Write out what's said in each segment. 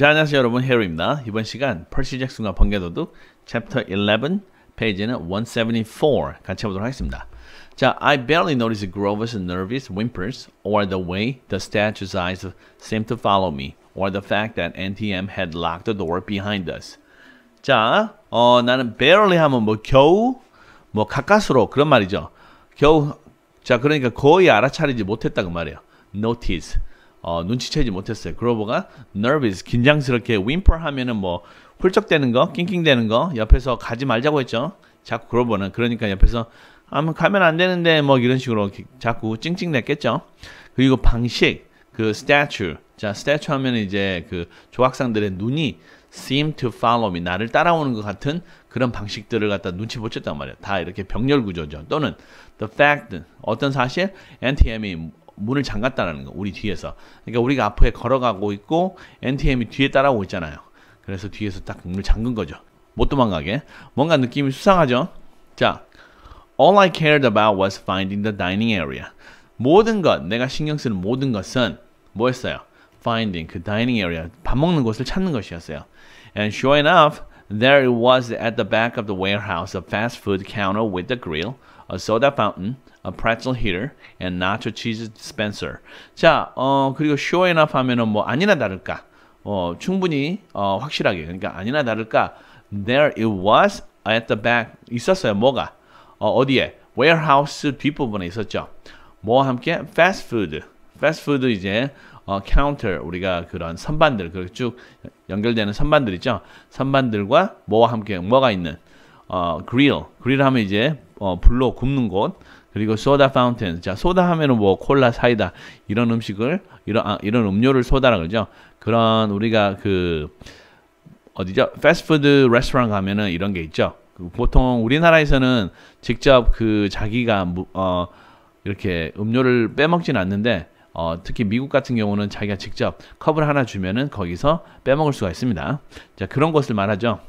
자, 안녕하세요 여러분 헤로입니다. 이번 시간 펄시 잭슨과 번개도둑 챕터 11 페이지는 174 같이 해보도록 하겠습니다. 자, I barely noticed Grover's nervous whimpers or the way the statue's eyes seemed to follow me or the fact that NTM had locked the door behind us. 자, 어, 나는 barely 하면 뭐 겨우 뭐 가까스로 그런 말이죠. 겨우 자, 그러니까 거의 알아차리지 못했다 그 말이에요. notice 어, 눈치채지 못했어요. 그로버가 nervous, 긴장스럽게 whimper 하면은 뭐 훌쩍대는 거, 낑낑대는 거 옆에서 가지 말자고 했죠. 자꾸 그로버는 그러니까 옆에서 아무 뭐 가면 안 되는데 뭐 이런 식으로 자꾸 찡찡댔겠죠. 그리고 방식, 그 statue, 자 statue 하면 이제 그 조각상들의 눈이 seem to follow me 나를 따라오는 것 같은 그런 방식들을 갖다 눈치 보셨단말이에요다 이렇게 병렬 구조죠. 또는 the fact 어떤 사실 anti-M이 문을 잠갔다라는 거 우리 뒤에서 그러니까 우리가 앞에 걸어가고 있고 NTM이 뒤에 따라오고 있잖아요 그래서 뒤에서 딱 문을 잠근 거죠 못 도망가게 뭔가 느낌이 수상하죠 자 All I cared about was finding the dining area 모든 것 내가 신경 쓰는 모든 것은 뭐였어요? finding 그 dining area 밥 먹는 곳을 찾는 것이었어요 and sure enough There it was at the back of the warehouse, a fast food counter with a grill, a soda fountain, a pretzel heater and nacho cheese dispenser. 자, 어, 그리고 sure enough 하면은 뭐 아니나 다를까. 어, 충분히 어, 확실하게. 그러니까 아니나 다를까 there it was at the back 있었어요. 뭐가? 어, 어디에? warehouse 뒷부분에 있었죠. 뭐와 함께 fast food. fast food 이제 어, counter 우리가 그런 선반들 그렇게 쭉 연결되는 선반들 있죠. 선반들과 뭐와 함께 뭐가 있는 어, grill. grill 하면 이제 어, 불로 굽는 곳 그리고 소다 파운텐 자 소다 하면은 뭐 콜라 사이다 이런 음식을 이런 아, 이런 음료를 소다라 그러죠 그런 우리가 그 어디죠 패스트푸드 레스토랑 가면은 이런 게 있죠 그 보통 우리나라에서는 직접 그 자기가 어 이렇게 음료를 빼먹진 않는데 어, 특히 미국 같은 경우는 자기가 직접 컵을 하나 주면은 거기서 빼먹을 수가 있습니다. 자, 그런 것을 말하죠.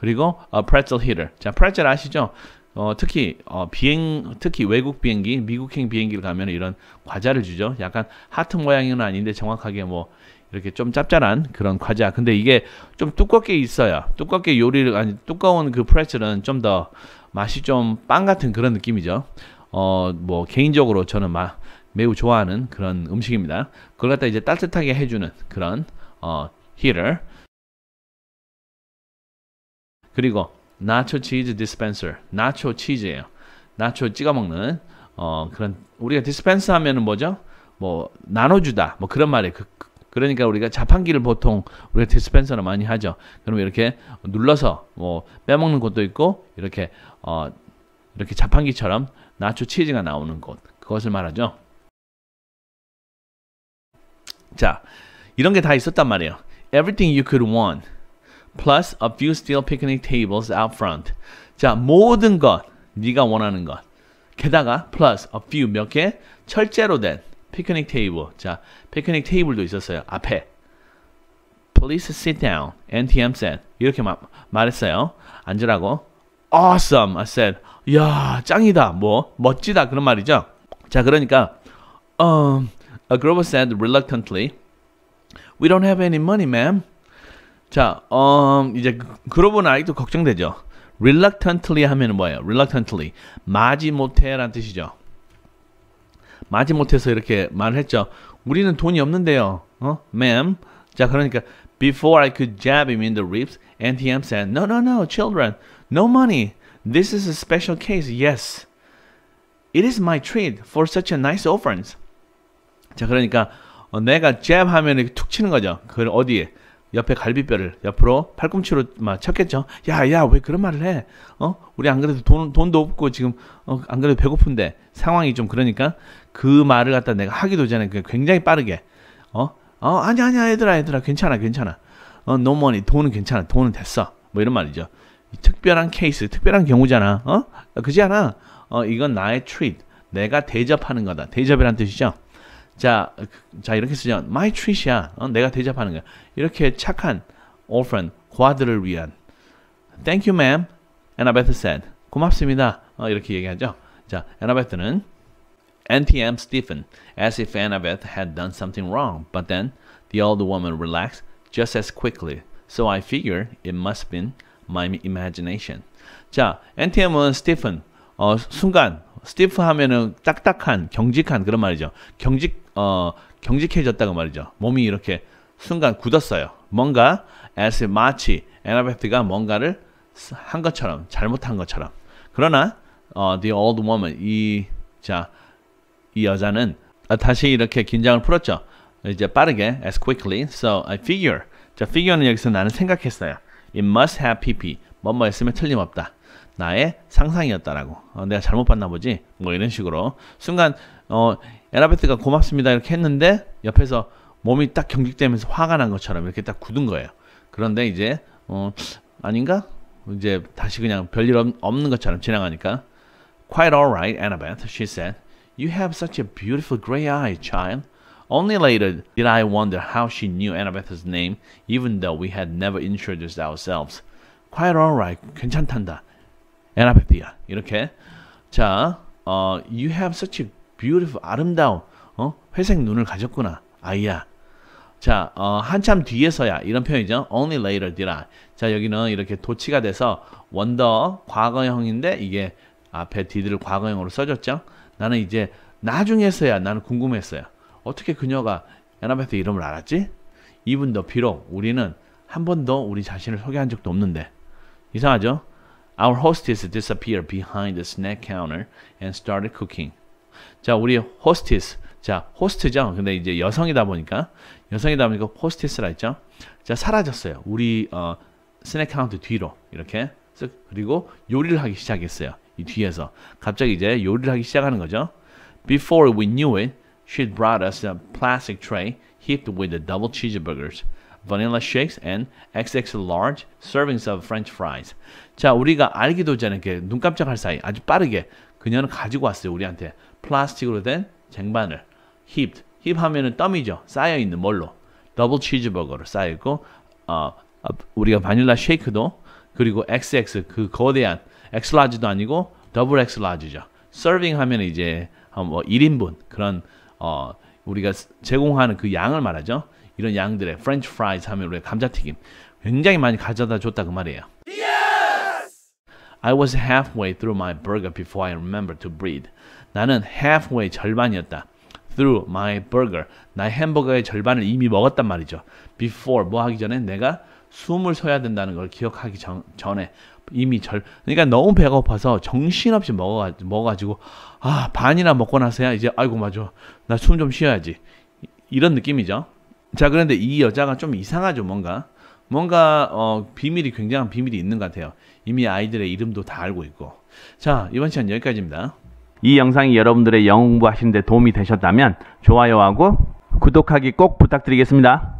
그리고 a 어, pretzel hitter. 자, pretzel 아시죠? 어, 특히 어, 비행 특히 외국 비행기 미국행 비행기를 가면 이런 과자를 주죠. 약간 하트 모양은 아닌데 정확하게 뭐 이렇게 좀 짭짤한 그런 과자. 근데 이게 좀 두껍게 있어야 두껍게 요리를 아니 두꺼운 그프레첼는좀더 맛이 좀 빵 같은 그런 느낌이죠. 어 뭐 개인적으로 저는 마, 매우 좋아하는 그런 음식입니다. 그걸 갖다 이제 따뜻하게 해주는 그런 어 히를 그리고 나초 치즈 디스펜서. 나초 치즈예요. 나초 찍어 먹는 어 그런 우리가 디스펜서 하면은 뭐죠? 뭐 나눠주다 뭐 그런 말이에요. 그, 그 그러니까 우리가 자판기를 보통 우리가 디스펜서를 많이 하죠. 그럼 이렇게 눌러서 뭐 빼먹는 것도 있고 이렇게 어 이렇게 자판기처럼 나초 치즈가 나오는 곳 그것을 말하죠. 자 이런 게 다 있었단 말이에요. Everything you could want plus a few steel picnic tables out front. 자, 모든 것, 네가 원하는 것. 게다가 plus a few 몇 개 철제로 된 피크닉 테이블. 자, 피크닉 테이블도 있었어요. 앞에. Please sit down. NTM said. 이렇게 마, 말했어요. 앉으라고. Awesome. I said. 야, 짱이다. 뭐 멋지다 그런 말이죠. 자, 그러니까 um, Grover said reluctantly. We don't have any money, ma'am. 자, 음, 이제 그러고 나니까 걱정되죠. reluctantly 하면 뭐예요? reluctantly. 마지못해란 뜻이죠. 마지못해서 이렇게 말을 했죠. 우리는 돈이 없는데요. 어? ma'am. 자, 그러니까 before I could jab him in the ribs, NTM said, "No, no, no, children. No money. This is a special case. Yes. It is my treat for such a nice offense." 자, 그러니까 어, 내가 jab 하면 이렇게 툭 치는 거죠. 그 어디에? 옆에 갈비뼈를 옆으로 팔꿈치로 막 쳤겠죠. 야, 야, 왜 그런 말을 해? 어? 우리 안 그래도 돈, 돈도 없고 지금, 어, 안 그래도 배고픈데 상황이 좀 그러니까 그 말을 갖다 내가 하기도 전에 굉장히 빠르게, 어? 어, 아니야, 아니야, 얘들아, 얘들아, 괜찮아, 괜찮아. 어, no money, 돈은 괜찮아, 돈은 됐어. 뭐 이런 말이죠. 특별한 케이스, 특별한 경우잖아. 어? 그지 않아? 어, 이건 나의 treat. 내가 대접하는 거다. 대접이란 뜻이죠. 자, 자 이렇게 쓰죠. My Trisha, 어, 내가 대접하는 거야. 이렇게 착한 orphan, 고아들을 위한. Thank you, ma'am. Annabeth said. 고맙습니다. 어, 이렇게 얘기하죠. 자, Annabeth는 NTM Stephen, as if Annabeth had done something wrong. But then the old woman relaxed just as quickly. So I figure it must have been my imagination. 자, NTM은 Stephen. 어, 순간 스티프 하면은 딱딱한 경직한 그런 말이죠. 경직 어, 경직해졌다고 말이죠. 몸이 이렇게 순간 굳었어요. 뭔가 as 마치 에나베트가 뭔가를 한 것처럼 잘못한 것처럼. 그러나 어, the old woman 이 자 이 여자는 다시 이렇게 긴장을 풀었죠. 이제 빠르게 as quickly. So I figure. 자, figure는 여기서 나는 생각했어요. It must have PP. 뭐뭐 했으면 틀림없다. 나의 상상이었다라고. 어, 내가 잘못 봤나 보지. 뭐 이런 식으로. 순간 어, 에라베트가 고맙습니다 이렇게 했는데 옆에서 몸이 딱 경직되면서 화가 난 것처럼 이렇게 딱 굳은 거예요. 그런데 이제 어, 아닌가? 이제 다시 그냥 별일 없는 것처럼 지나가니까 Quite alright, Annabeth, she said. You have such a beautiful gray eye, child. Only later did I wonder how she knew Annabeth's name, even though we had never introduced ourselves. Quite alright, 괜찮단다. 에라페피아 이렇게 자 어, you have such a beautiful 아름다운 어? 회색 눈을 가졌구나 아이야 자 어, 한참 뒤에서야 이런 표현이죠 only later did I 자 여기는 이렇게 도치가 돼서 wonder 과거형인데 이게 앞에 did를 과거형으로 써줬죠 나는 이제 나중에서야 나는 궁금했어요 어떻게 그녀가 에나페트 이름을 알았지? 이분 도 비록 우리는 한 번도 우리 자신을 소개한 적도 없는데 이상하죠? Our hostess disappeared behind the snack counter and started cooking. 자, 우리 hostess. 자, 호스트죠. 근데 이제 여성이다 보니까 여성이다 보니까 호스티스라 했죠. 자, 사라졌어요. 우리 어, 스낵 카운트 뒤로 이렇게 쓱 그리고 요리를 하기 시작했어요. 이 뒤에서 갑자기 이제 요리를 하기 시작하는 거죠. Before we knew it, she brought us a plastic tray heaped with the double cheeseburgers. vanilla shakes and xx large servings of french fries. 자, 우리가 알기도 전에 이렇게 눈 깜짝할 사이 아주 빠르게 그녀는 가지고 왔어요. 우리한테 플라스틱으로 된 쟁반을 heaped. heap 하면은 덤이죠. 쌓여 있는 뭘로? 더블 치즈버거로 쌓여 있고 어, 우리가 바닐라 쉐이크도 그리고 XX 그 거대한 X 라지도 아니고 더블 X 라지죠. 서빙 하면 이제 한뭐 1인분 그런 어 우리가 제공하는 그 양을 말하죠. 이런 양들의 프렌치 프라이즈 하면 우리 감자튀김 굉장히 많이 가져다 줬다 그 말이에요. I was halfway through my burger before I r e m e m b e r to breathe. 나는 halfway 절반이었다. through my burger. 나의 햄버거의 절반을 이미 먹었단 말이죠. before 뭐 하기 전에 내가 숨을 쉬어야 된다는 걸 기억하기 전, 전에 이미 절 그러니까 너무 배고파서 정신없이 먹어 먹어가지고 아 반이나 먹고 나서야 이제 아이고 맞아 나 숨 좀 쉬어야지 이런 느낌이죠. 자 그런데 이 여자가 좀 이상하죠 뭔가 뭔가 어, 비밀이 굉장한 비밀이 있는 것 같아요 이미 아이들의 이름도 다 알고 있고 자 이번 시간 여기까지입니다 이 영상이 여러분들의 영어 공부하시는 데 도움이 되셨다면 좋아요하고 구독하기 꼭 부탁드리겠습니다